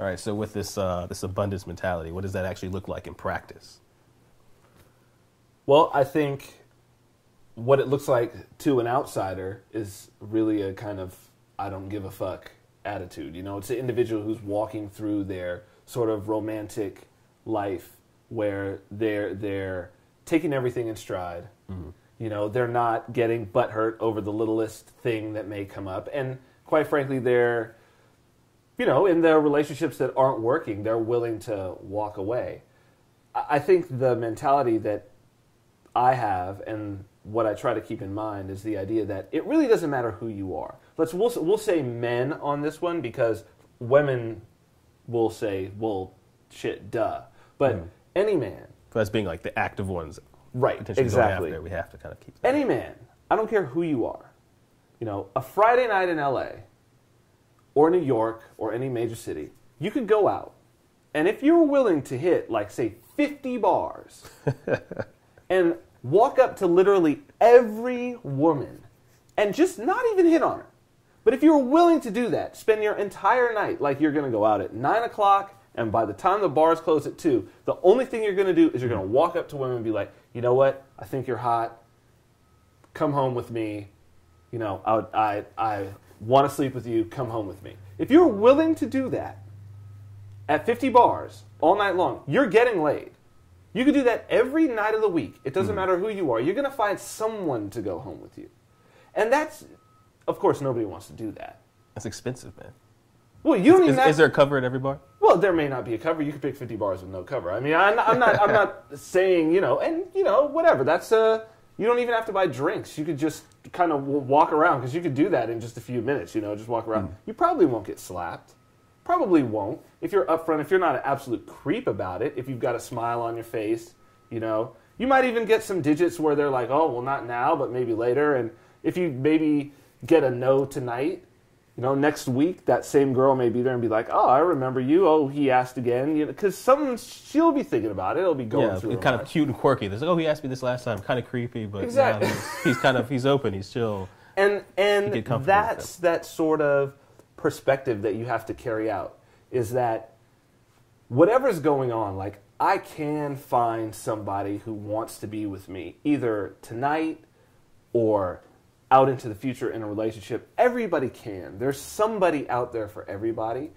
All right, so with this, uh, this abundance mentality, what does that actually look like in practice? Well, I think what it looks like to an outsider is really a kind of I don't give a fuck attitude. You know, it's an individual who's walking through their sort of romantic life where they're they're taking everything in stride. Mm-hmm. You know, they're not getting butthurt over the littlest thing that may come up, and quite frankly, they're you know, in their relationships that aren't working, they're willing to walk away. I think the mentality that I have and what I try to keep in mind is the idea that it really doesn't matter who you are. Let's we'll, we'll say men on this one because women will say, "Well, shit, duh." But mm. any man, that's being like the active ones, right? Exactly. After, we have to kind of keep that. any man. I don't care who you are. You know, a Friday night in L.A or New York or any major city, you could go out, and if you were willing to hit, like, say, 50 bars, and walk up to literally every woman and just not even hit on her. But if you were willing to do that, spend your entire night like you're going to go out at 9 o'clock, and by the time the bars close at 2, the only thing you're going to do is you're going to walk up to women and be like, you know what? I think you're hot. Come home with me. You know, I, I, I want to sleep with you, come home with me. If you're willing to do that at 50 bars all night long, you're getting laid. You can do that every night of the week. It doesn't mm matter who you are. You're going to find someone to go home with you. And that's, of course, nobody wants to do that. That's expensive, man. Well, you is, is, is, there a cover at every bar? Well, there may not be a cover. You could pick 50 bars with no cover. I mean, I'm, I'm not, I'm not saying, you know, and, you know, whatever. That's a uh, you don't even have to buy drinks. You could just kind of walk around because you could do that in just a few minutes. You know, just walk around. Mm. You probably won't get slapped. Probably won't. If you're upfront, if you're not an absolute creep about it, if you've got a smile on your face, you know, you might even get some digits where they're like, oh, well, not now, but maybe later. And if you maybe get a no tonight, you know, next week that same girl may be there and be like, "Oh, I remember you. Oh, he asked again." You know, because some she'll be thinking about it. It'll be going yeah, through. kind of cute and quirky. There's like, "Oh, he asked me this last time." Kind of creepy, but exactly. He's, he's, kind of he's open. He's chill. And and that's that sort of perspective that you have to carry out is that whatever's going on, like I can find somebody who wants to be with me either tonight or out into the future in a relationship. Everybody can. There's somebody out there for everybody.